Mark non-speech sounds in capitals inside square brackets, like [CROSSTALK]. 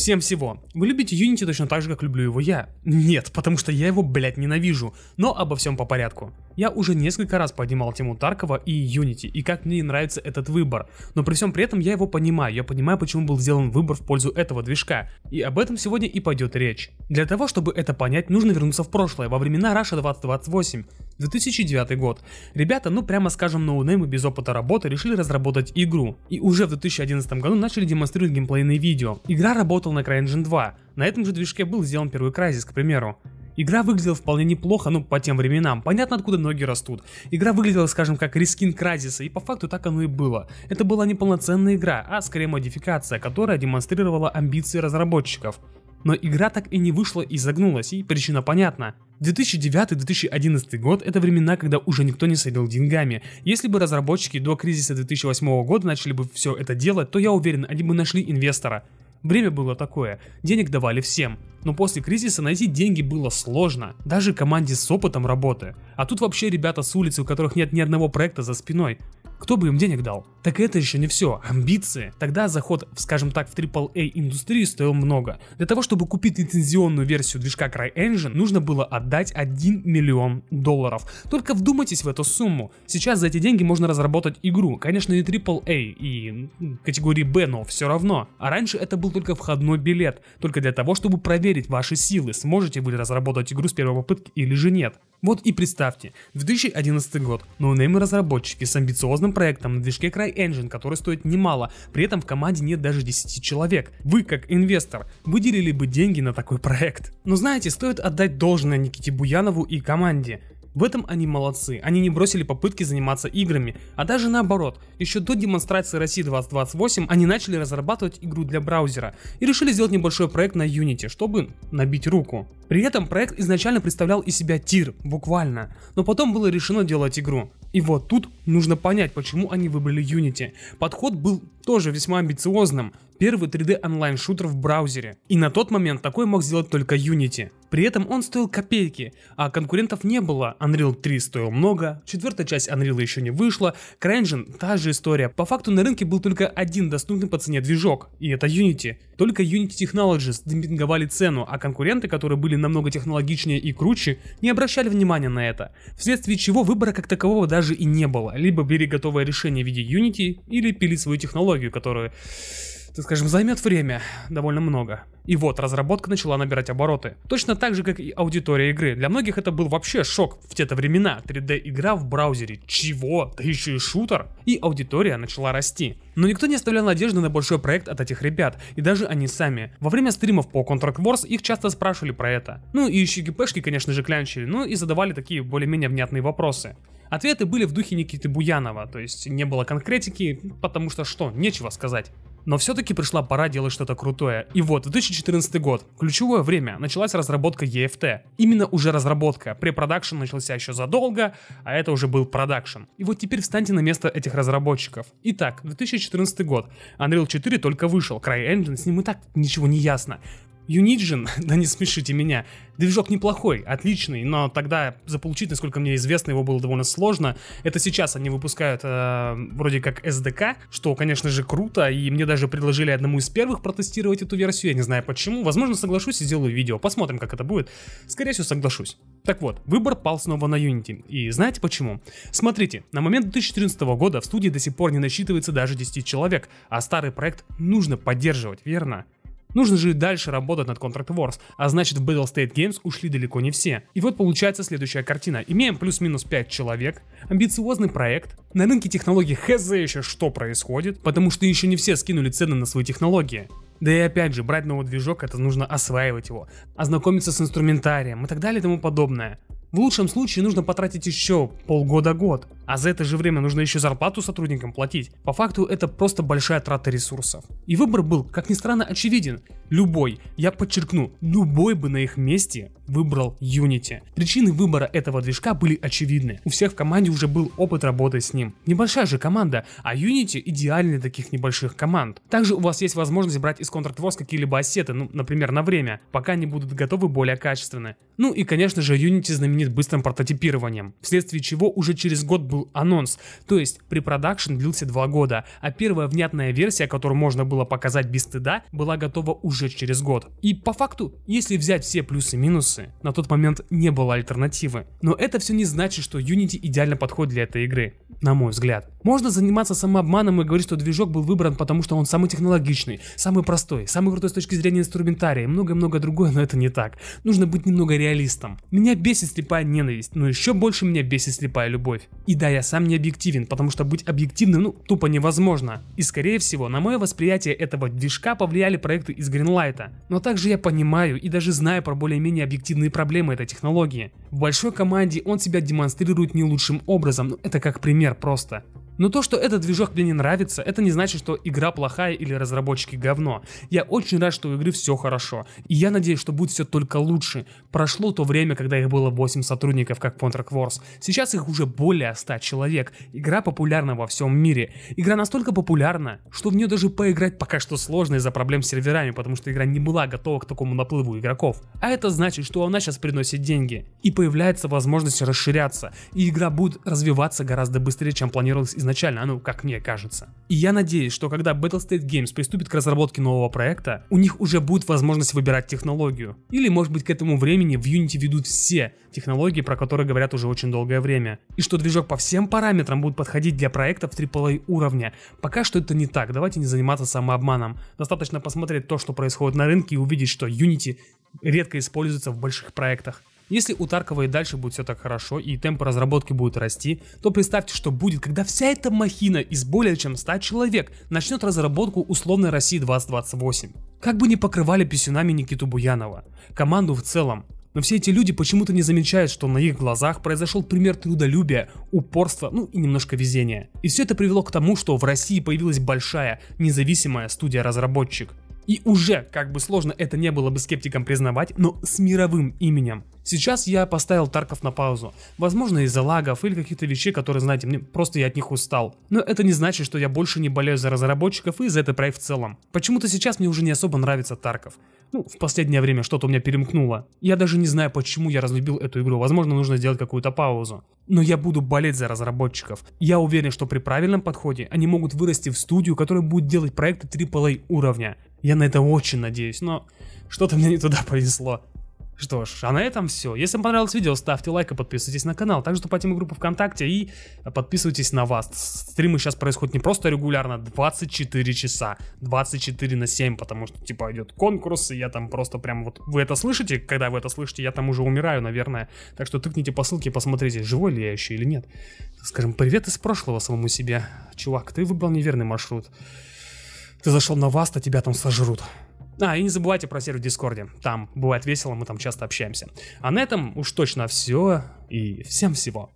Всем всего. Вы любите Unity точно так же, как люблю его я? Нет, потому что я его, блядь, ненавижу. Но обо всем по порядку. Я уже несколько раз поднимал тему Таркова и Unity, и как мне нравится этот выбор. Но при всем при этом я его понимаю, я понимаю, почему был сделан выбор в пользу этого движка. И об этом сегодня и пойдет речь. Для того, чтобы это понять, нужно вернуться в прошлое, во времена Russia 2028, 2009 год. Ребята, ну прямо скажем, ноунеймы без опыта работы решили разработать игру. И уже в 2011 году начали демонстрировать геймплейные видео. Игра работала вышел на CryEngine 2. На этом же движке был сделан первый Crysis, к примеру. Игра выглядела вполне неплохо, ну, по тем временам. Понятно, откуда ноги растут. Игра выглядела, скажем, как рискин Кразиса, и по факту так оно и было. Это была не полноценная игра, а скорее модификация, которая демонстрировала амбиции разработчиков. Но игра так и не вышла и загнулась, и причина понятна. 2009-2011 год – это времена, когда уже никто не садил деньгами. Если бы разработчики до кризиса 2008 года начали бы все это делать, то я уверен, они бы нашли инвестора. Время было такое, денег давали всем, но после кризиса найти деньги было сложно, даже команде с опытом работы. А тут вообще ребята с улицы, у которых нет ни одного проекта за спиной. Кто бы им денег дал? Так это еще не все. Амбиции. Тогда заход, скажем так, в AAA индустрии стоил много. Для того, чтобы купить лицензионную версию движка CryEngine, нужно было отдать 1 миллион долларов. Только вдумайтесь в эту сумму. Сейчас за эти деньги можно разработать игру. Конечно, не AAA и категории B, но все равно. А раньше это был только входной билет. Только для того, чтобы проверить ваши силы, сможете вы разработать игру с первой попытки или же нет. Вот и представьте, 2011 год, ноунеймы разработчики с амбициозным проектом на движке CryEngine, который стоит немало, при этом в команде нет даже 10 человек. Вы, как инвестор, выделили бы деньги на такой проект. Но знаете, стоит отдать должное Никите Буянову и команде. В этом они молодцы, они не бросили попытки заниматься играми, а даже наоборот, еще до демонстрации России 2028 они начали разрабатывать игру для браузера и решили сделать небольшой проект на Unity, чтобы набить руку. При этом проект изначально представлял из себя тир, буквально, но потом было решено делать игру. И вот тут нужно понять, почему они выбрали Unity. Подход был тоже весьма амбициозным, первый 3D онлайн-шутер в браузере. И на тот момент такой мог сделать только Unity. При этом он стоил копейки, а конкурентов не было. Unreal 3 стоил много, четвертая часть Unreal еще не вышла, CryEngine та же история. По факту на рынке был только один доступный по цене движок, и это Unity. Только Unity Technologies демпинговали цену, а конкуренты, которые были намного технологичнее и круче, не обращали внимания на это. Вследствие чего выбора как такового даже и не было. Либо бери готовое решение в виде Unity, или пили свою технологию, которую так скажем, займет время довольно много. И вот, разработка начала набирать обороты. Точно так же, как и аудитория игры. Для многих это был вообще шок в те-то времена. 3D-игра в браузере. Чего? Да еще и шутер. И аудитория начала расти. Но никто не оставлял надежды на большой проект от этих ребят, и даже они сами. Во время стримов по Contract Wars их часто спрашивали про это. Ну и еще гипешки, конечно же, клянчили, ну и задавали такие более-менее внятные вопросы. Ответы были в духе Никиты Буянова, то есть не было конкретики, потому что что, нечего сказать. Но все-таки пришла пора делать что-то крутое. И вот, 2014 год, ключевое время, началась разработка EFT. Именно уже разработка, препродакшн начался еще задолго, а это уже был продакшн. И вот теперь встаньте на место этих разработчиков. Итак, 2014 год, Unreal 4 только вышел, CryEngine, с ним и так ничего не ясно. Юниджин, [LAUGHS] да не смешите меня, движок неплохой, отличный, но тогда заполучить, насколько мне известно, его было довольно сложно. Это сейчас они выпускают э, вроде как SDK, что, конечно же, круто, и мне даже предложили одному из первых протестировать эту версию, я не знаю почему, возможно, соглашусь и сделаю видео, посмотрим, как это будет. Скорее всего, соглашусь. Так вот, выбор пал снова на Unity, и знаете почему? Смотрите, на момент 2014 года в студии до сих пор не насчитывается даже 10 человек, а старый проект нужно поддерживать, верно? Нужно же и дальше работать над Contract Wars, а значит в Battle State Games ушли далеко не все. И вот получается следующая картина. Имеем плюс-минус 5 человек, амбициозный проект, на рынке технологий хз еще что происходит, потому что еще не все скинули цены на свои технологии. Да и опять же, брать новый движок, это нужно осваивать его, ознакомиться с инструментарием и так далее и тому подобное. В лучшем случае нужно потратить еще полгода-год, а за это же время нужно еще зарплату сотрудникам платить, по факту это просто большая трата ресурсов. И выбор был, как ни странно, очевиден. Любой, я подчеркну, любой бы на их месте выбрал Unity. Причины выбора этого движка были очевидны. У всех в команде уже был опыт работы с ним. Небольшая же команда, а Unity идеальны для таких небольших команд. Также у вас есть возможность брать из Contract Wars какие-либо ассеты, ну, например, на время, пока они будут готовы более качественно. Ну и, конечно же, Unity знаменит быстрым прототипированием, вследствие чего уже через год был был анонс. То есть препродакшн длился два года, а первая внятная версия, которую можно было показать без стыда, была готова уже через год. И по факту, если взять все плюсы и минусы, на тот момент не было альтернативы. Но это все не значит, что Unity идеально подходит для этой игры, на мой взгляд. Можно заниматься самообманом и говорить, что движок был выбран, потому что он самый технологичный, самый простой, самый крутой с точки зрения инструментария и много-много другое, но это не так. Нужно быть немного реалистом. Меня бесит слепая ненависть, но еще больше меня бесит слепая любовь. И да, я сам не объективен, потому что быть объективным, ну, тупо невозможно. И скорее всего, на мое восприятие этого движка повлияли проекты из Гринлайта. Но также я понимаю и даже знаю про более-менее объективные проблемы этой технологии. В большой команде он себя демонстрирует не лучшим образом, но ну, это как пример просто. Но то, что этот движок мне не нравится, это не значит, что игра плохая или разработчики говно. Я очень рад, что у игры все хорошо. И я надеюсь, что будет все только лучше. Прошло то время, когда их было 8 сотрудников, как Contract Wars. Сейчас их уже более 100 человек. Игра популярна во всем мире. Игра настолько популярна, что в нее даже поиграть пока что сложно из-за проблем с серверами, потому что игра не была готова к такому наплыву игроков. А это значит, что она сейчас приносит деньги. И появляется возможность расширяться. И игра будет развиваться гораздо быстрее, чем планировалось изначально изначально, ну, как мне кажется. И я надеюсь, что когда Battlestate Games приступит к разработке нового проекта, у них уже будет возможность выбирать технологию. Или, может быть, к этому времени в Unity ведут все технологии, про которые говорят уже очень долгое время. И что движок по всем параметрам будет подходить для проектов AAA уровня. Пока что это не так, давайте не заниматься самообманом. Достаточно посмотреть то, что происходит на рынке и увидеть, что Unity редко используется в больших проектах. Если у Таркова и дальше будет все так хорошо и темпы разработки будут расти, то представьте, что будет, когда вся эта махина из более чем 100 человек начнет разработку условной России 2028. Как бы не покрывали писюнами Никиту Буянова, команду в целом, но все эти люди почему-то не замечают, что на их глазах произошел пример трудолюбия, упорства, ну и немножко везения. И все это привело к тому, что в России появилась большая, независимая студия-разработчик. И уже, как бы сложно это не было бы скептикам признавать, но с мировым именем. Сейчас я поставил Тарков на паузу. Возможно из-за лагов или каких-то вещей, которые, знаете, мне просто я от них устал. Но это не значит, что я больше не болею за разработчиков и за этот проект в целом. Почему-то сейчас мне уже не особо нравится Тарков. Ну, в последнее время что-то у меня перемкнуло. Я даже не знаю, почему я разлюбил эту игру. Возможно, нужно сделать какую-то паузу. Но я буду болеть за разработчиков. Я уверен, что при правильном подходе они могут вырасти в студию, которая будет делать проекты AAA уровня. Я на это очень надеюсь, но что-то мне не туда [LAUGHS] повезло. Что ж, а на этом все. Если вам понравилось видео, ставьте лайк и подписывайтесь на канал. Также вступайте в группу ВКонтакте и э, подписывайтесь на вас. Стримы сейчас происходят не просто регулярно, 24 часа, 24 на 7, потому что, типа, идет конкурс, и я там просто прям вот... Вы это слышите? Когда вы это слышите, я там уже умираю, наверное. Так что тыкните по ссылке и посмотрите, живой ли я еще или нет. Скажем, привет из прошлого самому себе. Чувак, ты выбрал неверный маршрут. Ты зашел на вас, а тебя там сожрут. А, и не забывайте про сервер в Дискорде. Там бывает весело, мы там часто общаемся. А на этом уж точно все. И всем всего.